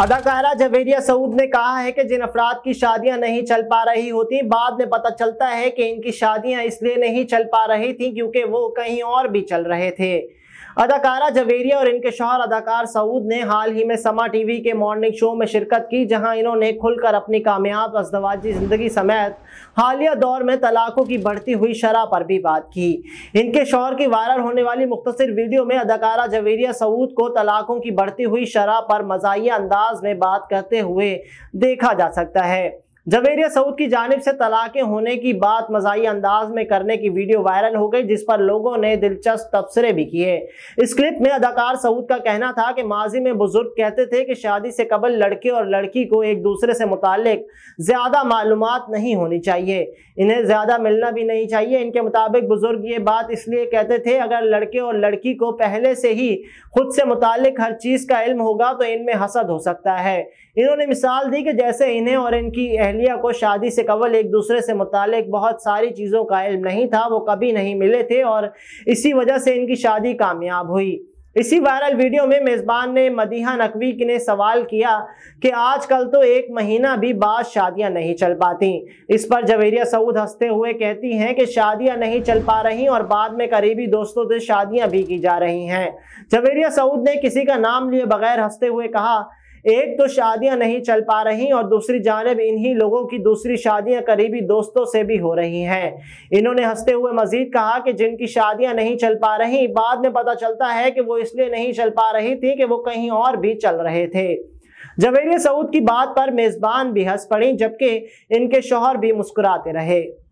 अदाकारा जवेरिया सऊद ने कहा है कि जिन अफराद की शादियां नहीं चल पा रही होती बाद में पता चलता है कि इनकी शादियां इसलिए नहीं चल पा रही थी क्योंकि वो कहीं और भी चल रहे थे अदाकारा जवेरिया और इनके शौहर अदाकार सऊद ने हाल ही में समा टीवी के मॉर्निंग शो में शिरकत की जहां इन्होंने खुलकर अपनी कामयाब अजदवाजी जिंदगी समेत हालिया दौर में तलाकों की बढ़ती हुई शरह पर भी बात की इनके शौहर की वायरल होने वाली मुख्तर वीडियो में अदाकारा जवेरिया सऊद को तलाकों की बढ़ती हुई शरह पर मजाही अंदाज में बात करते हुए देखा जा सकता है जवेरिया सऊद की जानब से तलाक़ें होने की बात मजाही अंदाज में करने की वीडियो वायरल हो गई जिस पर लोगों ने दिलचस्प तबसरे भी किए इस क्लिप में अदाकार सऊद का कहना था कि माजी में बुजुर्ग कहते थे कि शादी से कबल लड़के और लड़की को एक दूसरे से मुतल ज़्यादा मालूम नहीं होनी चाहिए इन्हें ज़्यादा मिलना भी नहीं चाहिए इनके मुताबिक बुजुर्ग ये बात इसलिए कहते थे अगर लड़के और लड़की को पहले से ही खुद से मुतल हर चीज़ का इल्म होगा तो इनमें हसद हो सकता है इन्होंने मिसाल दी कि जैसे इन्हें और इनकी अहलिया को शादी से कबल एक दूसरे से मुतक बहुत सारी चीज़ों का इल्म नहीं था वो कभी नहीं मिले थे और इसी वजह से इनकी शादी कामयाब हुई इसी वायरल वीडियो में मेज़बान ने मदीहा नकवी की ने सवाल किया कि आजकल तो एक महीना भी बाद शादियां नहीं चल पाती इस पर जवेरिया सऊद हंसते हुए कहती हैं कि शादियां नहीं चल पा रही और बाद में करीबी दोस्तों से शादियां भी की जा रही हैं जवेरिया सऊद ने किसी का नाम लिए बगैर हंसते हुए कहा एक तो शादियां नहीं चल पा रही और दूसरी जानब इन्हीं लोगों की दूसरी शादियां करीबी दोस्तों से भी हो रही हैं इन्होंने हंसते हुए मजीद कहा कि जिनकी शादियां नहीं चल पा रही बाद में पता चलता है कि वो इसलिए नहीं चल पा रही थी कि वो कहीं और भी चल रहे थे जवेरिया सऊद की बात पर मेज़बान भी हंस पड़ी जबकि इनके शोहर भी मुस्कुराते रहे